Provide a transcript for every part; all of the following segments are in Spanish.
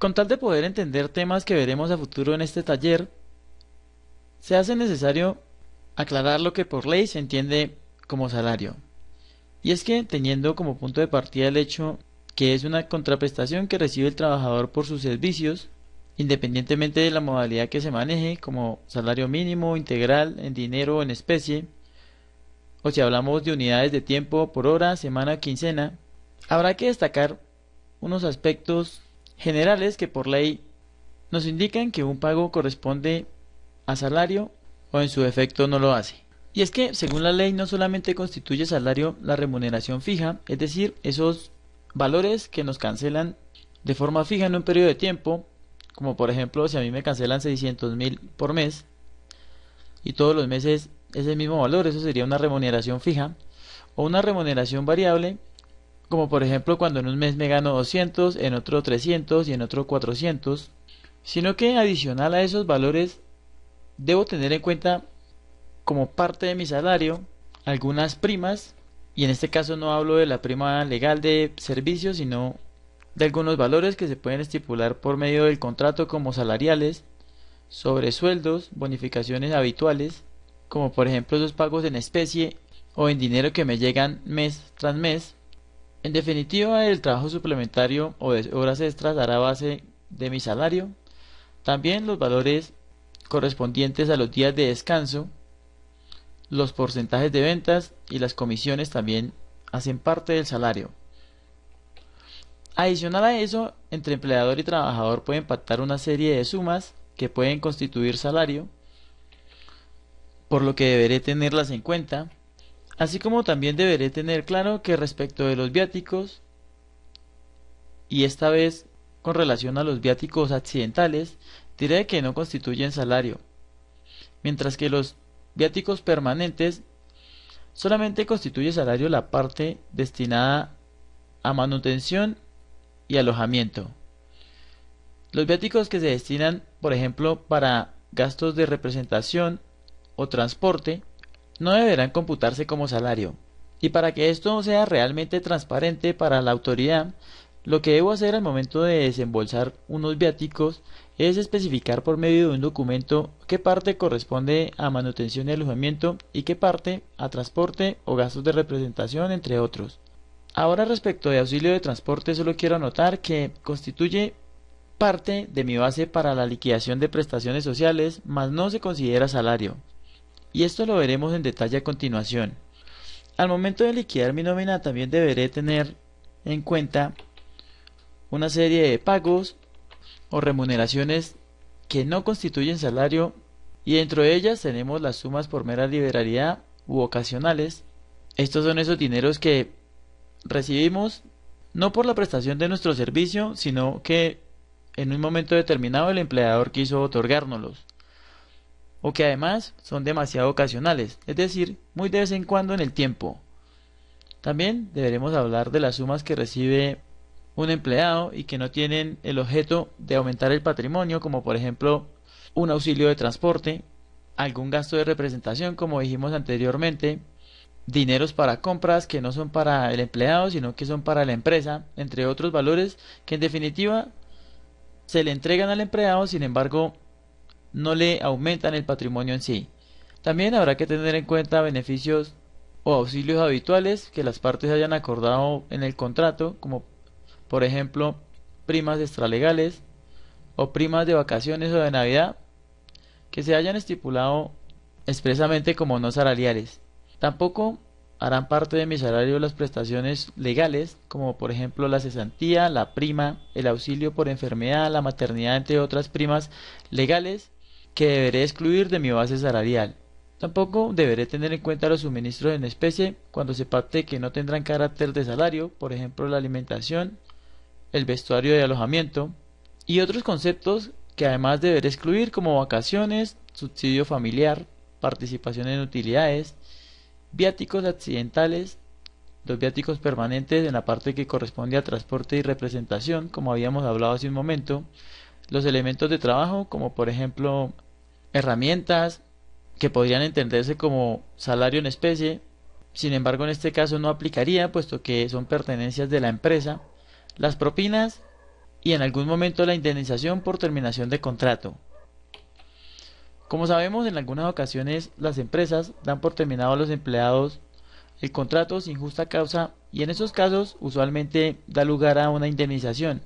Con tal de poder entender temas que veremos a futuro en este taller, se hace necesario aclarar lo que por ley se entiende como salario. Y es que teniendo como punto de partida el hecho que es una contraprestación que recibe el trabajador por sus servicios, independientemente de la modalidad que se maneje, como salario mínimo, integral, en dinero o en especie, o si hablamos de unidades de tiempo por hora, semana quincena, habrá que destacar unos aspectos generales que por ley nos indican que un pago corresponde a salario o en su efecto no lo hace. Y es que, según la ley, no solamente constituye salario la remuneración fija, es decir, esos valores que nos cancelan de forma fija en un periodo de tiempo, como por ejemplo si a mí me cancelan 600 mil por mes y todos los meses es el mismo valor, eso sería una remuneración fija, o una remuneración variable, como por ejemplo cuando en un mes me gano 200, en otro 300 y en otro 400. Sino que adicional a esos valores debo tener en cuenta como parte de mi salario algunas primas. Y en este caso no hablo de la prima legal de servicio, sino de algunos valores que se pueden estipular por medio del contrato como salariales, sobre sueldos bonificaciones habituales, como por ejemplo esos pagos en especie o en dinero que me llegan mes tras mes, en definitiva, el trabajo suplementario o horas extras dará base de mi salario, también los valores correspondientes a los días de descanso, los porcentajes de ventas y las comisiones también hacen parte del salario. Adicional a eso, entre empleador y trabajador pueden pactar una serie de sumas que pueden constituir salario, por lo que deberé tenerlas en cuenta Así como también deberé tener claro que respecto de los viáticos, y esta vez con relación a los viáticos accidentales, diré que no constituyen salario, mientras que los viáticos permanentes solamente constituye salario la parte destinada a manutención y alojamiento. Los viáticos que se destinan, por ejemplo, para gastos de representación o transporte, no deberán computarse como salario. Y para que esto sea realmente transparente para la autoridad, lo que debo hacer al momento de desembolsar unos viáticos es especificar por medio de un documento qué parte corresponde a manutención y alojamiento y qué parte a transporte o gastos de representación, entre otros. Ahora respecto de auxilio de transporte solo quiero anotar que constituye parte de mi base para la liquidación de prestaciones sociales, mas no se considera salario y esto lo veremos en detalle a continuación. Al momento de liquidar mi nómina también deberé tener en cuenta una serie de pagos o remuneraciones que no constituyen salario y dentro de ellas tenemos las sumas por mera liberalidad u ocasionales. Estos son esos dineros que recibimos no por la prestación de nuestro servicio, sino que en un momento determinado el empleador quiso otorgárnoslos o que además son demasiado ocasionales, es decir, muy de vez en cuando en el tiempo. También deberemos hablar de las sumas que recibe un empleado y que no tienen el objeto de aumentar el patrimonio, como por ejemplo un auxilio de transporte, algún gasto de representación, como dijimos anteriormente, dineros para compras que no son para el empleado, sino que son para la empresa, entre otros valores que en definitiva se le entregan al empleado, sin embargo, no le aumentan el patrimonio en sí. También habrá que tener en cuenta beneficios o auxilios habituales que las partes hayan acordado en el contrato, como por ejemplo primas extralegales o primas de vacaciones o de Navidad, que se hayan estipulado expresamente como no salariales. Tampoco harán parte de mi salario las prestaciones legales, como por ejemplo la cesantía, la prima, el auxilio por enfermedad, la maternidad, entre otras primas legales que deberé excluir de mi base salarial. Tampoco deberé tener en cuenta los suministros en especie cuando se parte que no tendrán carácter de salario, por ejemplo la alimentación, el vestuario de alojamiento y otros conceptos que además deberé excluir como vacaciones, subsidio familiar, participación en utilidades, viáticos accidentales, los viáticos permanentes en la parte que corresponde a transporte y representación, como habíamos hablado hace un momento, los elementos de trabajo, como por ejemplo herramientas que podrían entenderse como salario en especie, sin embargo en este caso no aplicaría puesto que son pertenencias de la empresa, las propinas y en algún momento la indemnización por terminación de contrato. Como sabemos, en algunas ocasiones las empresas dan por terminado a los empleados el contrato sin justa causa y en esos casos usualmente da lugar a una indemnización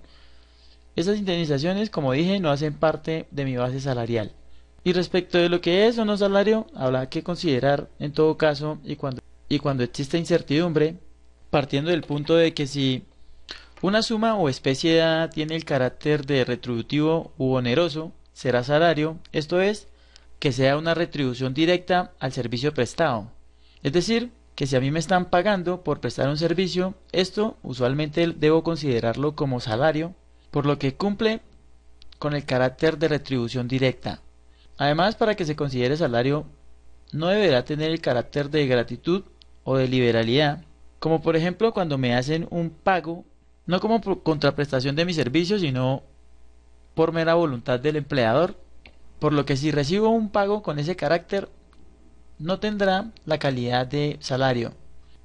estas indemnizaciones, como dije, no hacen parte de mi base salarial. Y respecto de lo que es o no salario, habrá que considerar en todo caso y cuando, y cuando exista incertidumbre, partiendo del punto de que si una suma o especie dada tiene el carácter de retributivo u oneroso, será salario, esto es, que sea una retribución directa al servicio prestado. Es decir, que si a mí me están pagando por prestar un servicio, esto usualmente debo considerarlo como salario por lo que cumple con el carácter de retribución directa. Además, para que se considere salario, no deberá tener el carácter de gratitud o de liberalidad, como por ejemplo cuando me hacen un pago, no como contraprestación de mi servicio, sino por mera voluntad del empleador, por lo que si recibo un pago con ese carácter, no tendrá la calidad de salario.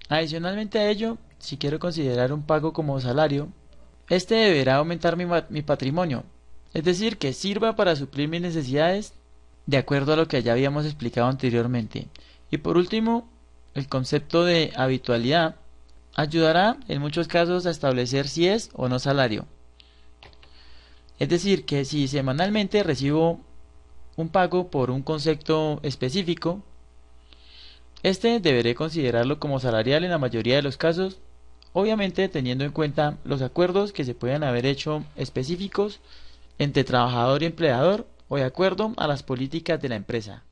Adicionalmente a ello, si quiero considerar un pago como salario, este deberá aumentar mi, patrimonio, es decir, que sirva para suplir mis necesidades de acuerdo a lo que ya habíamos explicado anteriormente. Y por último, el concepto de habitualidad ayudará en muchos casos a establecer si es o no salario. Es decir, que si semanalmente recibo un pago por un concepto específico, este deberé considerarlo como salarial en la mayoría de los casos obviamente teniendo en cuenta los acuerdos que se pueden haber hecho específicos entre trabajador y empleador o de acuerdo a las políticas de la empresa.